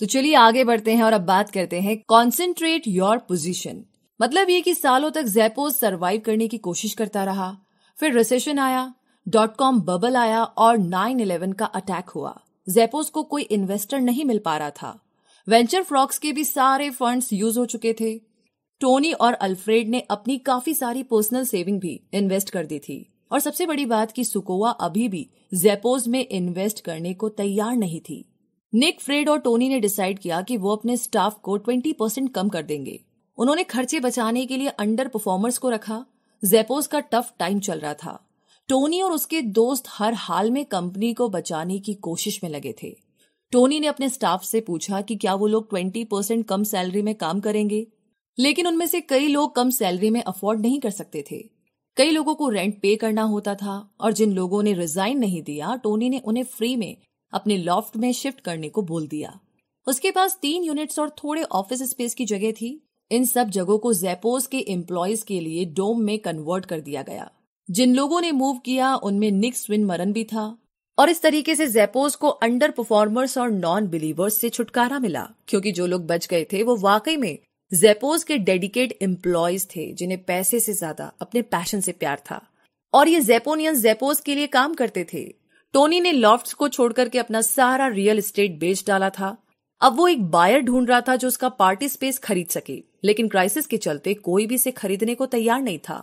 तो चलिए आगे बढ़ते हैं और अब बात करते हैं कॉन्सेंट्रेट योर पोजिशन मतलब ये कि सालों तक जेपोज सरवाइव करने की कोशिश करता रहा फिर रिसेशन आया डॉट कॉम बबल आया और नाइन इलेवन का अटैक हुआ जेपोज को कोई इन्वेस्टर नहीं मिल पा रहा था वेंचर फ्रॉक्स के भी सारे फंड्स यूज हो चुके थे टोनी और अल्फ्रेड ने अपनी काफी सारी पर्सनल सेविंग भी इन्वेस्ट कर दी थी और सबसे बड़ी बात कि सुकोवा अभी भी जेपोज में इन्वेस्ट करने को तैयार नहीं थी निक फ्रेड और टोनी ने डिसाइड किया कि वो अपने स्टाफ को 20 परसेंट कम कर देंगे उन्होंने खर्चे बचाने के लिए अंडर परफॉर्मर्स को रखा जेपोज का टफ टाइम चल रहा था टोनी और उसके दोस्त हर हाल में कंपनी को बचाने की कोशिश में लगे थे टोनी ने अपने स्टाफ से पूछा कि क्या वो लोग 20 परसेंट कम सैलरी में काम करेंगे लेकिन उनमें से कई लोग कम सैलरी में अफोर्ड नहीं कर सकते थे कई लोगों को रेंट पे करना होता था और जिन लोगों ने रिजाइन नहीं दिया टोनी ने उन्हें फ्री में अपने लॉफ्ट में शिफ्ट करने को बोल दिया उसके पास तीन यूनिट्स और थोड़े ऑफिस स्पेस की जगह थी इन सब जगहों को जेपोज के एम्प्लॉयज के लिए डोम में कन्वर्ट कर दिया गया जिन लोगों ने मूव किया उनमें निक स्विन मरन भी था और इस तरीके से जेपोज को अंडर परफॉर्मर्स और नॉन बिलीवर्स से छुटकारा मिला क्योंकि जो लोग बच गए थे वो वाकई में जेपोज के डेडिकेट एम्प्लॉयज थे जिन्हें पैसे से ज्यादा अपने पैशन से प्यार था और ये जेपोनियन जेपोज के लिए काम करते थे टोनी ने लॉफ्ट्स को छोड़ करके अपना सारा रियल एस्टेट बेच डाला था अब वो एक बायर ढूंढ रहा था जो उसका पार्टी स्पेस खरीद सके लेकिन क्राइसिस के चलते कोई भी इसे खरीदने को तैयार नहीं था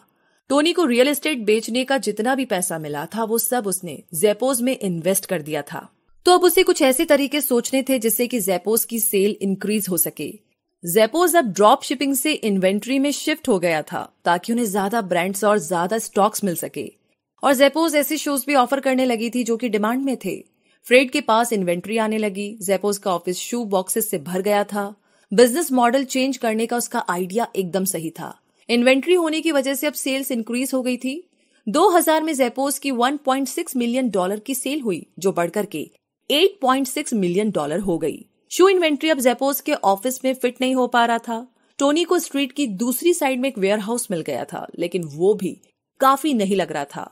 टोनी को रियल एस्टेट बेचने का जितना भी पैसा मिला था वो सब उसने जेपोज में इन्वेस्ट कर दिया था तो अब उसे कुछ ऐसे तरीके सोचने थे जिससे कि जेपोज की सेल इंक्रीज हो सके जेपोज अब ड्रॉप शिपिंग से इन्वेंट्री में शिफ्ट हो गया था ताकि उन्हें ज्यादा ब्रांड्स और ज्यादा स्टॉक्स मिल सके और जेपोज ऐसे शूज भी ऑफर करने लगी थी जो कि डिमांड में थे फ्रेड के पास इन्वेंट्री आने लगी जेपोज का ऑफिस शू बॉक्सेस से भर गया था बिजनेस मॉडल चेंज करने का उसका आइडिया एकदम सही था इन्वेंट्री होने की वजह से अब सेल्स इंक्रीज हो गई थी 2000 में जेपोज की 1.6 मिलियन डॉलर की सेल हुई जो बढ़कर के 8.6 मिलियन डॉलर हो गई शू इन्वेंट्री अब जेपोज के ऑफिस में फिट नहीं हो पा रहा था टोनी को स्ट्रीट की दूसरी साइड में एक वेयर हाउस मिल गया था लेकिन वो भी काफी नहीं लग रहा था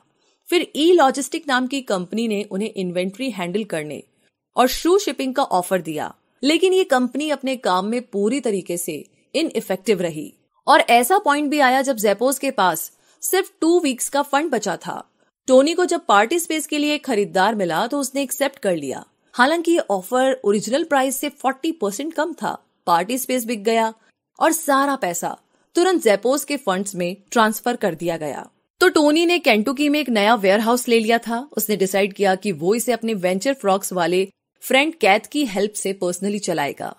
फिर ई लॉजिस्टिक नाम की कंपनी ने उन्हें इन्वेंट्री हैंडल करने और शू शिपिंग का ऑफर दिया लेकिन ये कंपनी अपने काम में पूरी तरीके से इन इफेक्टिव रही और ऐसा पॉइंट भी आया जब जेपोज के पास सिर्फ टू वीक्स का फंड बचा था टोनी को जब पार्टी स्पेस के लिए खरीदार मिला तो उसने एक्सेप्ट कर लिया हालांकि ये ऑफर ओरिजिनल प्राइस से 40 परसेंट कम था पार्टी स्पेस बिक गया और सारा पैसा तुरंत जेपोज के फंड्स में ट्रांसफर कर दिया गया तो टोनी ने कैंटुकी में एक नया वेयर हाउस ले लिया था उसने डिसाइड किया कि वो इसे अपने वेंचर फ्रॉक्स वाले फ्रेंड कैथ की हेल्प से पर्सनली चलाएगा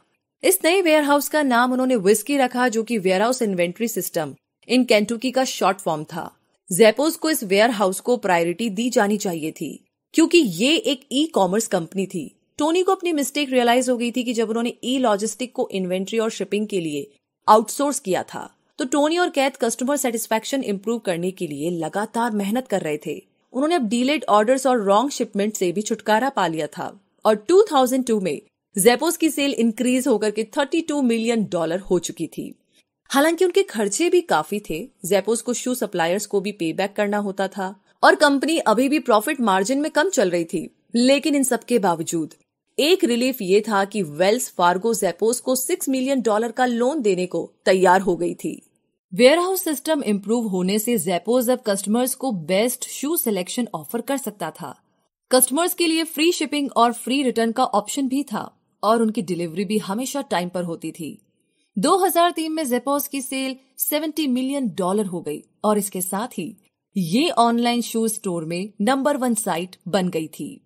इस नए हाउस का नाम उन्होंने विस्की रखा जो कि warehouse inventory system in Kentucky का शॉर्ट फॉर्म था जेपोज को इस वेयर हाउस को प्रायोरिटी दी जानी चाहिए थी क्योंकि ये एक ई कॉमर्स कंपनी थी टोनी को अपनी मिस्टेक रियलाइज हो गई थी कि जब उन्होंने ई लॉजिस्टिक को इन्वेंट्री और शिपिंग के लिए आउटसोर्स किया था तो टोनी और कैथ कस्टमर सेटिस्फेक्शन इम्प्रूव करने के लिए लगातार मेहनत कर रहे थे उन्होंने अब डीलेड ऑर्डर और रॉन्ग शिपमेंट से भी छुटकारा पा लिया था और 2002 में जेपोस की सेल इंक्रीज होकर के 32 मिलियन डॉलर हो चुकी थी हालांकि उनके खर्चे भी काफी थे जेपोस को शू सप्लायर्स को भी पे बैक करना होता था और कंपनी अभी भी प्रॉफिट मार्जिन में कम चल रही थी लेकिन इन सब के बावजूद एक रिलीफ ये था कि वेल्स फार्गो जेपोस को सिक्स मिलियन डॉलर का लोन देने को तैयार हो गई थी वेयरहाउस सिस्टम इम्प्रूव होने से जेपोज अब कस्टमर्स को बेस्ट शू सिलेक्शन ऑफर कर सकता था कस्टमर्स के लिए फ्री शिपिंग और फ्री रिटर्न का ऑप्शन भी था और उनकी डिलीवरी भी हमेशा टाइम पर होती थी 2003 में जेपोस की सेल 70 मिलियन डॉलर हो गई और इसके साथ ही ये ऑनलाइन शूज स्टोर में नंबर वन साइट बन गई थी